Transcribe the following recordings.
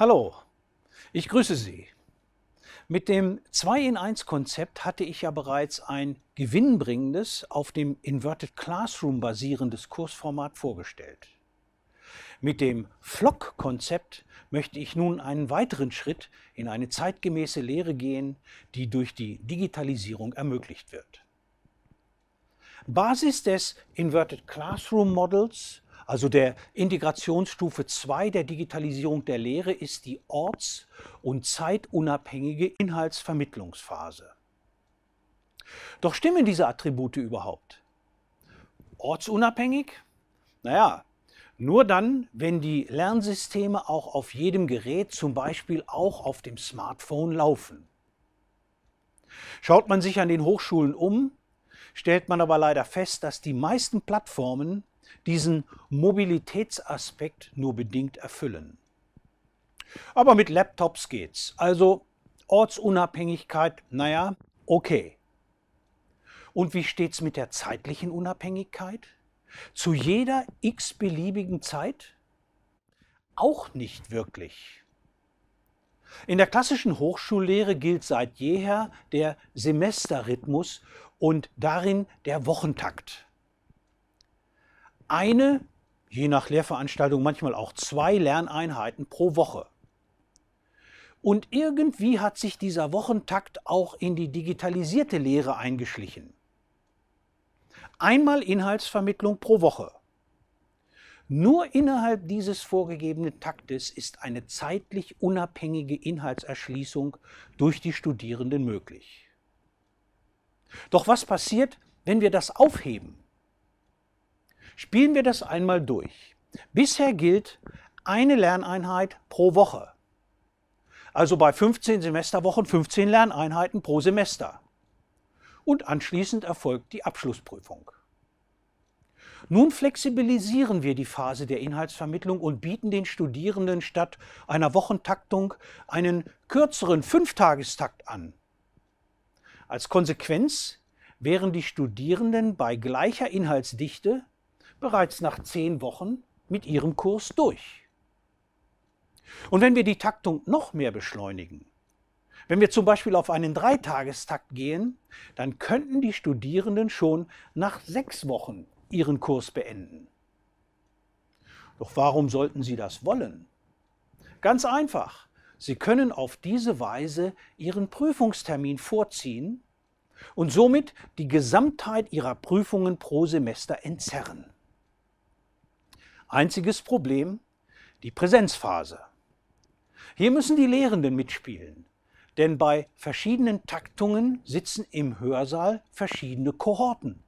Hallo, ich grüße Sie. Mit dem 2 in 1 Konzept hatte ich ja bereits ein gewinnbringendes, auf dem Inverted Classroom basierendes Kursformat vorgestellt. Mit dem Flock-Konzept möchte ich nun einen weiteren Schritt in eine zeitgemäße Lehre gehen, die durch die Digitalisierung ermöglicht wird. Basis des Inverted Classroom Models also der Integrationsstufe 2 der Digitalisierung der Lehre ist die orts- und zeitunabhängige Inhaltsvermittlungsphase. Doch stimmen diese Attribute überhaupt? Ortsunabhängig? Naja, nur dann, wenn die Lernsysteme auch auf jedem Gerät, zum Beispiel auch auf dem Smartphone, laufen. Schaut man sich an den Hochschulen um, stellt man aber leider fest, dass die meisten Plattformen diesen Mobilitätsaspekt nur bedingt erfüllen. Aber mit Laptops geht's. Also Ortsunabhängigkeit, naja, okay. Und wie steht's mit der zeitlichen Unabhängigkeit? Zu jeder x-beliebigen Zeit? Auch nicht wirklich. In der klassischen Hochschullehre gilt seit jeher der Semesterrhythmus und darin der Wochentakt eine, je nach Lehrveranstaltung manchmal auch zwei Lerneinheiten pro Woche. Und irgendwie hat sich dieser Wochentakt auch in die digitalisierte Lehre eingeschlichen. Einmal Inhaltsvermittlung pro Woche. Nur innerhalb dieses vorgegebenen Taktes ist eine zeitlich unabhängige Inhaltserschließung durch die Studierenden möglich. Doch was passiert, wenn wir das aufheben? Spielen wir das einmal durch. Bisher gilt eine Lerneinheit pro Woche. Also bei 15 Semesterwochen 15 Lerneinheiten pro Semester. Und anschließend erfolgt die Abschlussprüfung. Nun flexibilisieren wir die Phase der Inhaltsvermittlung und bieten den Studierenden statt einer Wochentaktung einen kürzeren Fünftagestakt an. Als Konsequenz wären die Studierenden bei gleicher Inhaltsdichte bereits nach zehn Wochen mit ihrem Kurs durch. Und wenn wir die Taktung noch mehr beschleunigen, wenn wir zum Beispiel auf einen Dreitagestakt gehen, dann könnten die Studierenden schon nach sechs Wochen ihren Kurs beenden. Doch warum sollten sie das wollen? Ganz einfach, sie können auf diese Weise ihren Prüfungstermin vorziehen und somit die Gesamtheit ihrer Prüfungen pro Semester entzerren. Einziges Problem, die Präsenzphase. Hier müssen die Lehrenden mitspielen, denn bei verschiedenen Taktungen sitzen im Hörsaal verschiedene Kohorten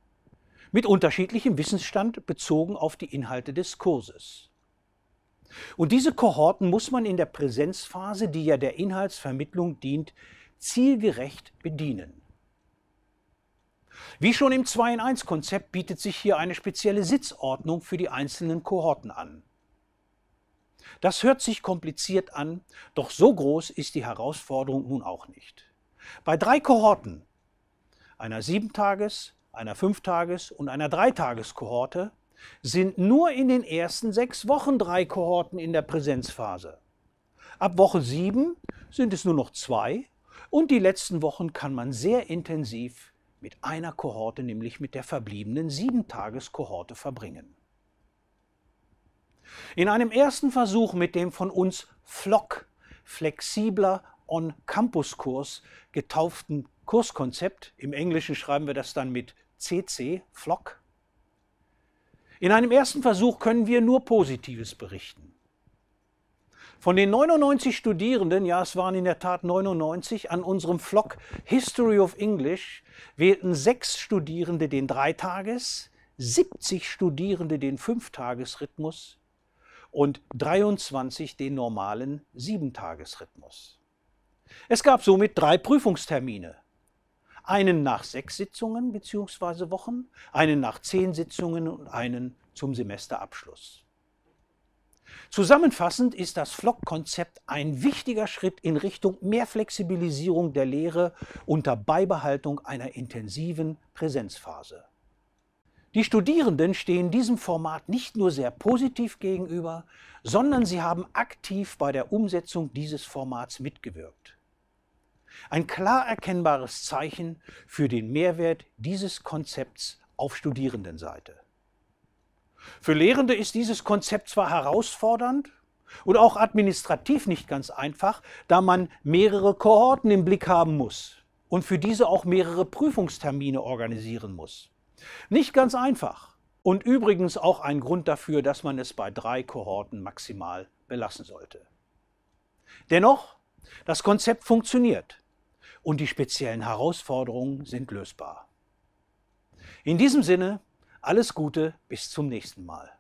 mit unterschiedlichem Wissensstand bezogen auf die Inhalte des Kurses. Und diese Kohorten muss man in der Präsenzphase, die ja der Inhaltsvermittlung dient, zielgerecht bedienen. Wie schon im 2-in-1-Konzept bietet sich hier eine spezielle Sitzordnung für die einzelnen Kohorten an. Das hört sich kompliziert an, doch so groß ist die Herausforderung nun auch nicht. Bei drei Kohorten, einer 7-Tages-, einer 5-Tages- und einer 3-Tages-Kohorte, sind nur in den ersten sechs Wochen drei Kohorten in der Präsenzphase. Ab Woche 7 sind es nur noch zwei und die letzten Wochen kann man sehr intensiv mit einer Kohorte, nämlich mit der verbliebenen Sieben-Tages-Kohorte, verbringen. In einem ersten Versuch mit dem von uns Flock, flexibler On-Campus-Kurs getauften Kurskonzept, im Englischen schreiben wir das dann mit CC, Flock, in einem ersten Versuch können wir nur Positives berichten. Von den 99 Studierenden, ja es waren in der Tat 99, an unserem Flock History of English wählten sechs Studierende den Dreitages, 70 Studierende den Fünftagesrhythmus und 23 den normalen Siebentagesrhythmus. Es gab somit drei Prüfungstermine. Einen nach sechs Sitzungen bzw. Wochen, einen nach zehn Sitzungen und einen zum Semesterabschluss. Zusammenfassend ist das Flock-Konzept ein wichtiger Schritt in Richtung mehr Flexibilisierung der Lehre unter Beibehaltung einer intensiven Präsenzphase. Die Studierenden stehen diesem Format nicht nur sehr positiv gegenüber, sondern sie haben aktiv bei der Umsetzung dieses Formats mitgewirkt. Ein klar erkennbares Zeichen für den Mehrwert dieses Konzepts auf Studierendenseite. Für Lehrende ist dieses Konzept zwar herausfordernd und auch administrativ nicht ganz einfach, da man mehrere Kohorten im Blick haben muss und für diese auch mehrere Prüfungstermine organisieren muss. Nicht ganz einfach und übrigens auch ein Grund dafür, dass man es bei drei Kohorten maximal belassen sollte. Dennoch, das Konzept funktioniert und die speziellen Herausforderungen sind lösbar. In diesem Sinne alles Gute, bis zum nächsten Mal.